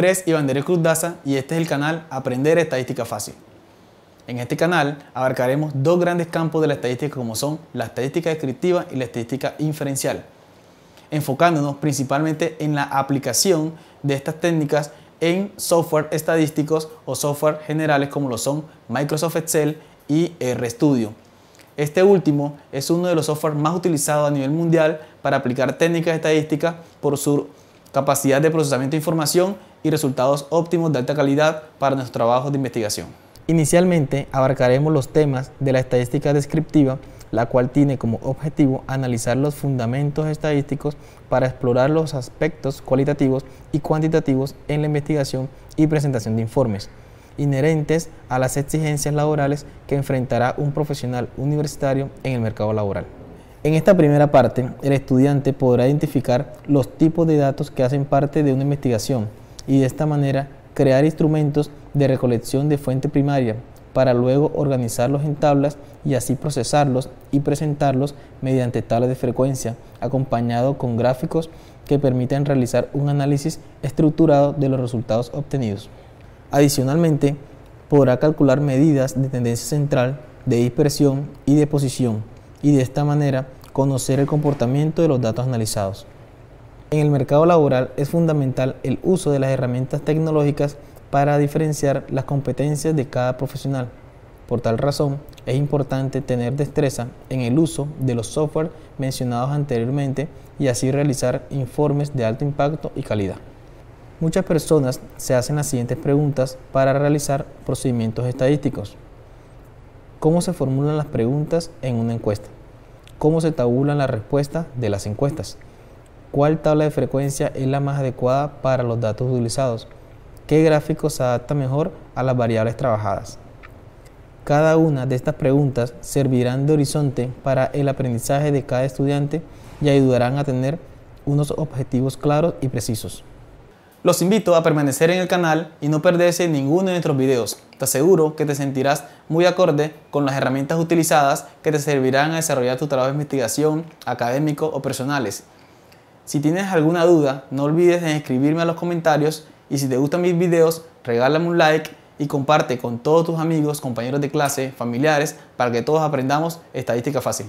nombre es Cruz Daza y este es el canal Aprender Estadística Fácil. En este canal abarcaremos dos grandes campos de la estadística como son la estadística descriptiva y la estadística inferencial, enfocándonos principalmente en la aplicación de estas técnicas en software estadísticos o software generales como lo son Microsoft Excel y RStudio. Este último es uno de los software más utilizados a nivel mundial para aplicar técnicas estadísticas por su capacidad de procesamiento de información y resultados óptimos de alta calidad para nuestros trabajos de investigación. Inicialmente abarcaremos los temas de la estadística descriptiva, la cual tiene como objetivo analizar los fundamentos estadísticos para explorar los aspectos cualitativos y cuantitativos en la investigación y presentación de informes, inherentes a las exigencias laborales que enfrentará un profesional universitario en el mercado laboral. En esta primera parte, el estudiante podrá identificar los tipos de datos que hacen parte de una investigación, y de esta manera crear instrumentos de recolección de fuente primaria para luego organizarlos en tablas y así procesarlos y presentarlos mediante tablas de frecuencia, acompañado con gráficos que permiten realizar un análisis estructurado de los resultados obtenidos. Adicionalmente, podrá calcular medidas de tendencia central, de dispersión y de posición, y de esta manera conocer el comportamiento de los datos analizados. En el mercado laboral es fundamental el uso de las herramientas tecnológicas para diferenciar las competencias de cada profesional. Por tal razón, es importante tener destreza en el uso de los software mencionados anteriormente y así realizar informes de alto impacto y calidad. Muchas personas se hacen las siguientes preguntas para realizar procedimientos estadísticos. ¿Cómo se formulan las preguntas en una encuesta? ¿Cómo se tabulan las respuestas de las encuestas? cuál tabla de frecuencia es la más adecuada para los datos utilizados, qué gráfico se adapta mejor a las variables trabajadas. Cada una de estas preguntas servirán de horizonte para el aprendizaje de cada estudiante y ayudarán a tener unos objetivos claros y precisos. Los invito a permanecer en el canal y no perderse ninguno de nuestros videos. Te aseguro que te sentirás muy acorde con las herramientas utilizadas que te servirán a desarrollar tu trabajo de investigación, académico o personales. Si tienes alguna duda, no olvides en escribirme a los comentarios y si te gustan mis videos, regálame un like y comparte con todos tus amigos, compañeros de clase, familiares, para que todos aprendamos estadística fácil.